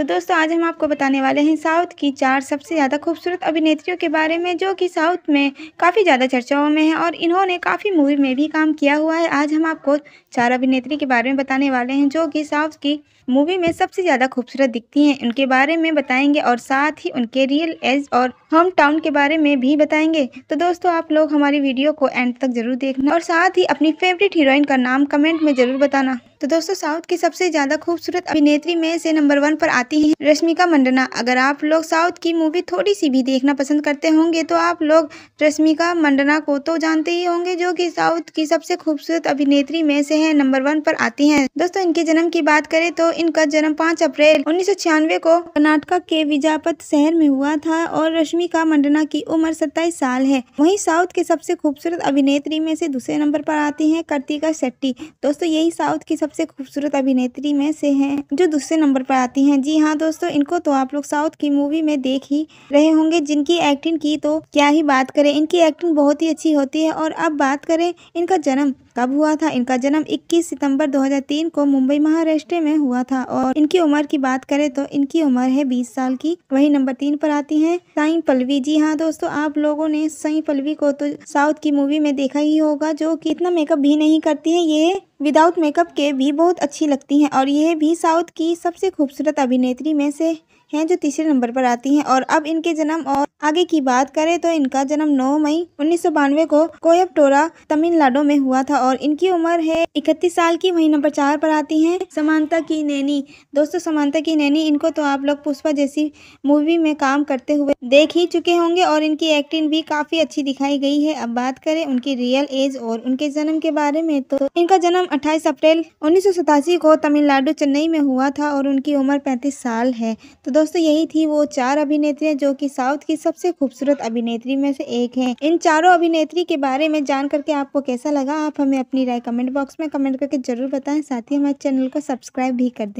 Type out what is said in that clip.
तो दोस्तों आज हम आपको बताने वाले हैं साउथ की चार सबसे ज़्यादा खूबसूरत अभिनेत्रियों के बारे में जो कि साउथ में काफ़ी ज़्यादा चर्चाओं में है और इन्होंने काफ़ी मूवी में भी काम किया हुआ है आज हम आपको चार अभिनेत्री के बारे में बताने वाले हैं जो कि साउथ की मूवी में सबसे ज़्यादा खूबसूरत दिखती हैं उनके बारे में बताएंगे और साथ ही उनके रियल एज और होम टाउन के बारे में भी बताएंगे तो दोस्तों आप लोग हमारी वीडियो को एंड तक जरूर देखना और साथ ही अपनी फेवरेट हीरोइन का नाम कमेंट में ज़रूर बताना तो दोस्तों साउथ की सबसे ज़्यादा खूबसूरत अभिनेत्री में से नंबर वन पर आती है रश्मिका मंडना अगर आप लोग साउथ की मूवी थोड़ी सी भी देखना पसंद करते होंगे तो आप लोग रश्मिका मंडना को तो जानते ही होंगे जो कि साउथ की सबसे खूबसूरत अभिनेत्री में से है नंबर वन पर आती हैं दोस्तों इनके जन्म की बात करें तो इनका जन्म पाँच अप्रैल उन्नीस को कर्नाटका के विजापत शहर में हुआ था और रश्मिका मंडना की उम्र सत्ताईस साल है वही साउथ के सबसे खूबसूरत अभिनेत्री में से दूसरे नंबर पर आती है कार्तिका शेट्टी दोस्तों यही साउथ की सबसे खूबसूरत अभिनेत्री में से हैं जो दूसरे नंबर पर आती हैं जी हाँ दोस्तों इनको तो आप लोग साउथ की मूवी में देख ही रहे होंगे जिनकी एक्टिंग की तो क्या ही बात करें इनकी एक्टिंग बहुत ही अच्छी होती है और अब बात करें इनका जन्म कब हुआ था इनका जन्म 21 सितंबर 2003 को मुंबई महाराष्ट्र में हुआ था और इनकी उम्र की बात करें तो इनकी उम्र है 20 साल की वही नंबर तीन पर आती हैं साई पलवी जी हाँ दोस्तों आप लोगों ने साई पलवी को तो साउथ की मूवी में देखा ही होगा जो की इतना मेकअप भी नहीं करती है ये विदाउट मेकअप के भी बहुत अच्छी लगती है और यह भी साउथ की सबसे खूबसूरत अभिनेत्री में से हैं जो तीसरे नंबर पर आती हैं और अब इनके जन्म और आगे की बात करें तो इनका जन्म 9 मई उन्नीस को टोरा तमिलनाडु में हुआ था और और इनकी उम्र है इकतीस साल की वही नंबर चार पर आती हैं समानता की नैनी दोस्तों समानता की नैनी इनको तो आप लोग पुष्पा जैसी मूवी में काम करते हुए देख ही चुके होंगे और इनकी एक्टिंग भी काफ़ी अच्छी दिखाई गई है अब बात करें उनकी रियल एज और उनके जन्म के बारे में तो इनका जन्म अट्ठाईस अप्रैल उन्नीस को तमिलनाडु चेन्नई में हुआ था और उनकी उम्र पैंतीस साल है तो दोस्तों यही थी वो चार अभिनेत्री जो की साउथ की सबसे खूबसूरत अभिनेत्री में से एक है इन चारों अभिनेत्री के बारे में जान करके आपको कैसा लगा आप हमें हमें अपनी राय कमेंट बॉक्स में कमेंट करके ज़रूर बताएं साथ ही हमारे चैनल को सब्सक्राइब भी कर दें